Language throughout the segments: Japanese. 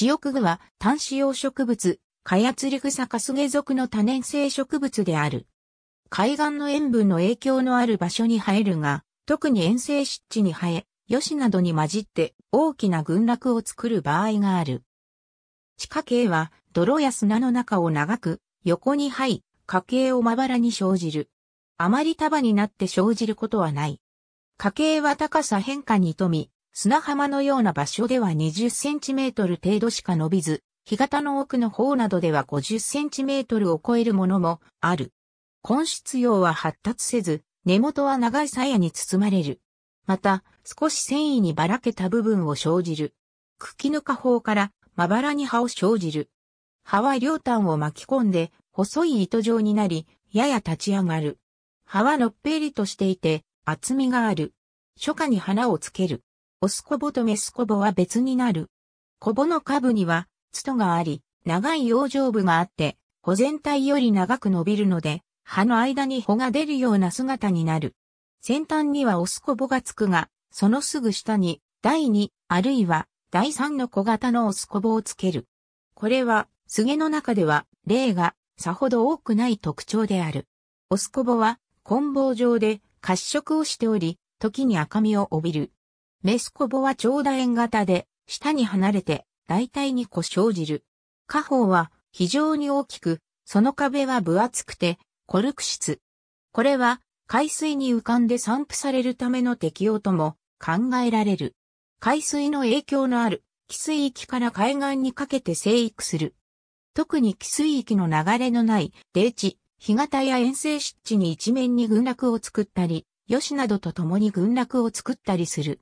塩クグは単子葉植物、カヤツリグサカスゲ属の多年生植物である。海岸の塩分の影響のある場所に生えるが、特に塩生湿地に生え、ヨシなどに混じって大きな群落を作る場合がある。地下茎は泥や砂の中を長く横に這い、家系をまばらに生じる。あまり束になって生じることはない。家系は高さ変化に富み、砂浜のような場所では20センチメートル程度しか伸びず、干潟の奥の方などでは50センチメートルを超えるものもある。根室葉は発達せず、根元は長い鞘に包まれる。また、少し繊維にばらけた部分を生じる。茎ぬか方からまばらに葉を生じる。葉は両端を巻き込んで、細い糸状になり、やや立ち上がる。葉はのっぺりとしていて、厚みがある。初夏に花をつける。オスコボとメスコボは別になる。コボの下部には、ツトがあり、長い養生部があって、穂全体より長く伸びるので、葉の間に穂が出るような姿になる。先端にはオスコボがつくが、そのすぐ下に、第二、あるいは、第三の小型のオスコボをつける。これは、スゲの中では、例が、さほど多くない特徴である。オスコボは、棍棒状で、褐色をしており、時に赤みを帯びる。メスコボは長楕円型で、下に離れて、大体に故障じる。下方は非常に大きく、その壁は分厚くて、コルク質。これは、海水に浮かんで散布されるための適用とも考えられる。海水の影響のある、汽水域から海岸にかけて生育する。特に汽水域の流れのない、低地、干潟や遠征湿地に一面に群落を作ったり、ヨシなどと共に群落を作ったりする。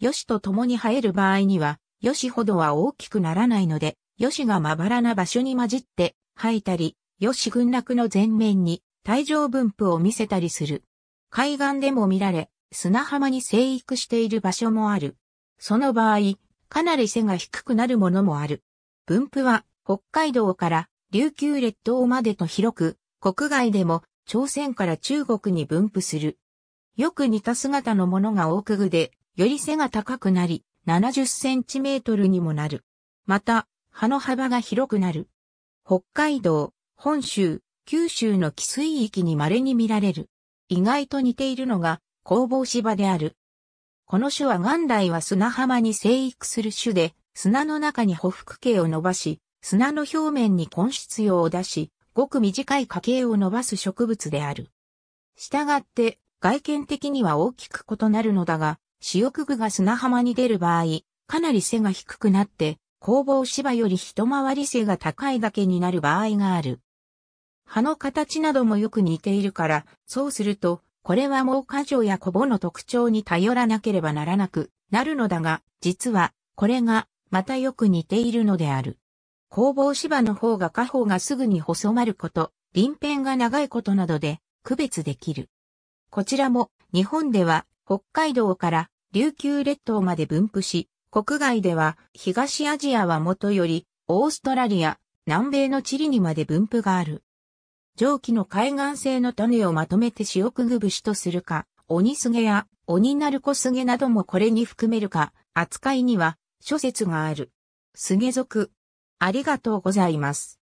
ヨシと共に生える場合には、ヨシほどは大きくならないので、ヨシがまばらな場所に混じって生えたり、ヨシ群落の前面に体状分布を見せたりする。海岸でも見られ、砂浜に生育している場所もある。その場合、かなり背が低くなるものもある。分布は北海道から琉球列島までと広く、国外でも朝鮮から中国に分布する。よく似た姿のものが大くぐで、より背が高くなり、70センチメートルにもなる。また、葉の幅が広くなる。北海道、本州、九州の寄水域に稀に見られる。意外と似ているのが、工房芝である。この種は元来は砂浜に生育する種で、砂の中に匍匐形を伸ばし、砂の表面に根質葉を出し、ごく短い花茎を伸ばす植物である。したがって、外見的には大きく異なるのだが、主翼具が砂浜に出る場合、かなり背が低くなって、工房芝より一回り背が高いだけになる場合がある。葉の形などもよく似ているから、そうすると、これはもう花女やコボの特徴に頼らなければならなくなるのだが、実は、これが、またよく似ているのである。工房芝の方が下方がすぐに細まること、鱗片が長いことなどで、区別できる。こちらも、日本では、北海道から琉球列島まで分布し、国外では東アジアはもとより、オーストラリア、南米のチリにまで分布がある。上記の海岸性の種をまとめて塩くぐしとするか、鬼すげや鬼なるこすげなどもこれに含めるか、扱いには諸説がある。すげ族。ありがとうございます。